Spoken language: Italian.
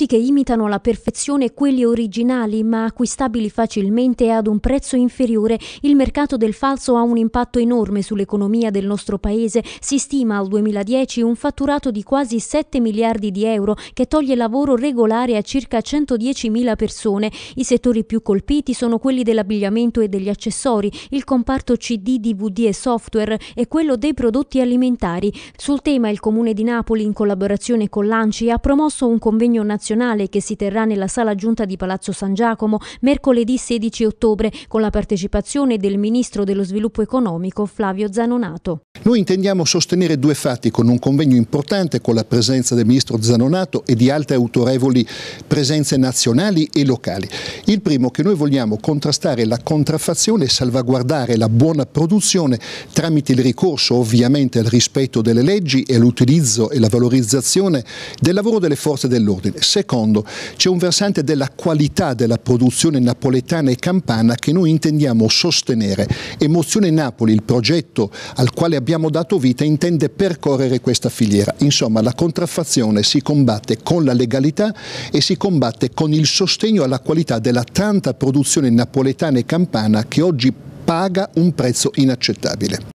prodotti che imitano alla perfezione quelli originali ma acquistabili facilmente ad un prezzo inferiore, il mercato del falso ha un impatto enorme sull'economia del nostro paese. Si stima al 2010 un fatturato di quasi 7 miliardi di euro che toglie lavoro regolare a circa 110.000 persone. I settori più colpiti sono quelli dell'abbigliamento e degli accessori, il comparto CD, DVD e software e quello dei prodotti alimentari. Sul tema il Comune di Napoli, in collaborazione con l'ANCI, ha promosso un convegno nazionale nazionale che si terrà nella sala giunta di Palazzo San Giacomo mercoledì 16 ottobre con la partecipazione del Ministro dello Sviluppo Economico Flavio Zanonato. Noi intendiamo sostenere due fatti con un convegno importante con la presenza del ministro Zanonato e di altre autorevoli presenze nazionali e locali. Il primo che noi vogliamo contrastare la contraffazione e salvaguardare la buona produzione tramite il ricorso ovviamente al rispetto delle leggi e all'utilizzo e la valorizzazione del lavoro delle forze dell'ordine. Secondo, c'è un versante della qualità della produzione napoletana e campana che noi intendiamo sostenere. Emozione Napoli, il progetto al quale abbiamo abbiamo dato vita intende percorrere questa filiera. Insomma, la contraffazione si combatte con la legalità e si combatte con il sostegno alla qualità della tanta produzione napoletana e campana che oggi paga un prezzo inaccettabile.